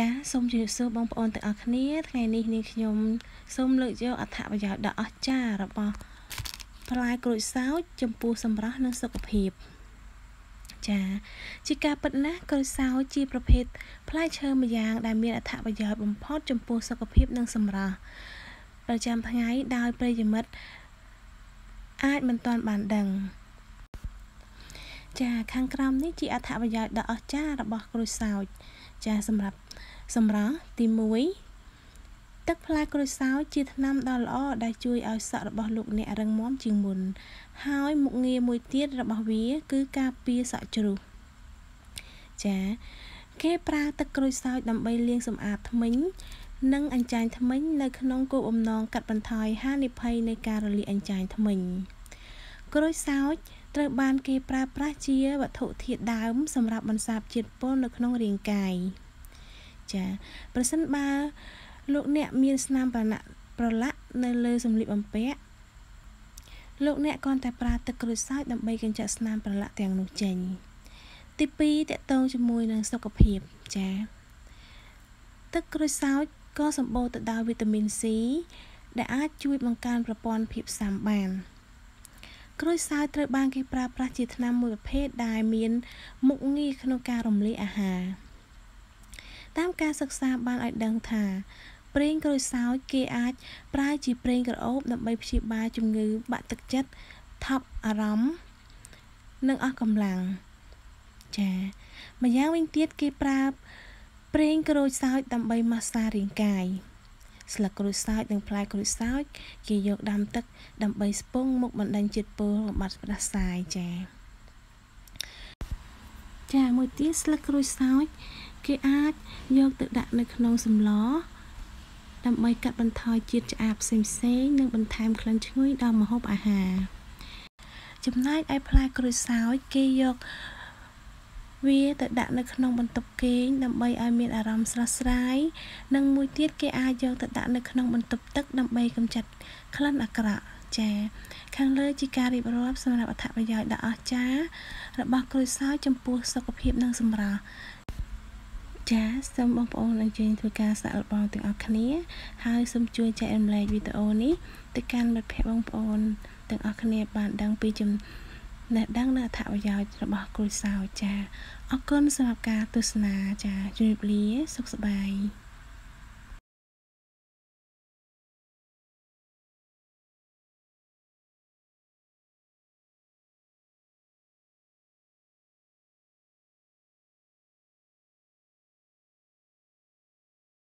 ចាសូមជម្រាបសួរបងប្អូនទាំងអស់គ្នា ថ្ងៃនេះនាងខ្ញុំសូមលើកយកអត្ថប្រយោជន៍ដ៏អស្ចារ្យរបស់ផ្លែក្រូចសើចចំពោះសម្រស់និងសុខភាព ចាជាការពិតណាស់ក្រូចសើចជាប្រភេទផ្លែឈើមួយយ៉ាងដែលមានអត្ថប្រយោជន៍បំផុត ចំពោះសុខភាពនិងសម្រស់ប្រចាំថ្ងៃដោយប្រិយមិត្តអាចមិនទាន់បានដឹងចាខាងក្រោមនេះជាអត្ថប្រយោជន៍ដ៏អស្ចារ្យរបស់ក្រូចសើចចាសម្រាប់សម្រាប់ទី1ទឹកផ្លែក្រូចសើចជាថ្នាំដ៏ល្អដែលជួយឲ្យសក់របស់លោកអ្នករឹងមាំជាងមុនហើយមុខងារមួយទៀតរបស់វាគឺការពារសក់ជ្រុះចាគេប្រើទឹកក្រូចសើចដើម្បីលាងសម្អាតធ្មេញនិងអញ្ចាញធ្មេញនៅក្នុងគោលបំណងកាត់បន្ថយហានិភ័យនៃការរលាកអញ្ចាញធ្មេញក្រូចសើចត្រូវបានគេប្រើប្រាស់ជាវត្ថុធាតុដើមសម្រាប់បន្សាបជាតិពុលនៅក្នុងរាងកាយចា៎ប្រសិនបើលោកអ្នកមានស្នាមប្រណាក់ប្រឡាក់ នៅលើសម្លៀកបំពាក់លោកអ្នកគ្រាន់តែប្រើទឹកក្រូចសើចដើម្បីកញ្ចាក់ស្នាមប្រឡាក់ទាំងនោះចេញទី2តកតងជាមួយនឹងសុខភាពចា៎ទឹកក្រូចសើចក៏សម្បូរទៅដោយវីតាមីន C ដែលអាចជួយបង្កើនប្រព័ន្ធភាពស៊ាំបានក្រូចសើចត្រូវបានគេប្រើប្រាស់ជាថ្នាំមួយប្រភេទដែលមានមុខងារក្នុងការរំលាយអាហារតាមការសិក្សាបានឲ្យដឹងថាប្រេងក្រូចសើចគេអាចប្រើជាប្រេងក្រអូបដើម្បីព្យាបាលជំងឺបាក់ទឹកចិត្តថប់អារម្មណ៍និងអស់កម្លាំងចាម្យ៉ាងវិញទៀតគេប្រើប្រេងក្រូចសើចដើម្បីម៉ាស្សារាងកាយស្លឹកក្រូចសើចនិងផ្លែក្រូចសើចគេយកដាំទឹកដើម្បីស្ពងមុខបណ្ដេញជាតិពុលរបស់ផ្ដាសាយចា៎ចាមួយទៀតស្លឹកក្រូចសើចគេអាចយកទៅដាក់នៅក្នុងសម្លដើម្បីកាត់បន្ថយជាតិឆ្អាបផ្សេងៗនិងបន្ថែមក្លិនឈ្ងុយដល់ម្ហូបអាហារចំណែកឯផ្លែក្រូចសើចគេយកវាទៅដាក់នៅក្នុងបន្ទប់គេងដើម្បីឲ្យមានអារម្មណ៍ស្រស់ស្រាយនិងមួយទៀតគេអាចយកទៅដាក់នៅក្នុងបន្ទប់ទឹកដើម្បីកម្ចាត់ក្លិនអាក្រក់ចា៎ខាងលើជាការរៀបរាប់សម្រាប់អត្ថប្រយោជន៍ដ៏អស្ចារ្យរបស់ក្រូចសើចចំពោះសុខភាពនិងសម្រស់ចាសូមបងប្អូនអញ្ជើញធ្វើការសាកល្បងទាំងអស់គ្នា ហើយសូមជួយចែករំលែកវីដេអូនេះទៅកាន់មិត្តភ័ក្តិបងប្អូនទាំងអស់គ្នា បានដឹងពីចំណដែលដឹងនៅអត្ថប្រយោជន៍របស់គ្រួសារចាអរគុណសម្រាប់ការទស្សនាចាជម្រាបលាសុខសប្បាយ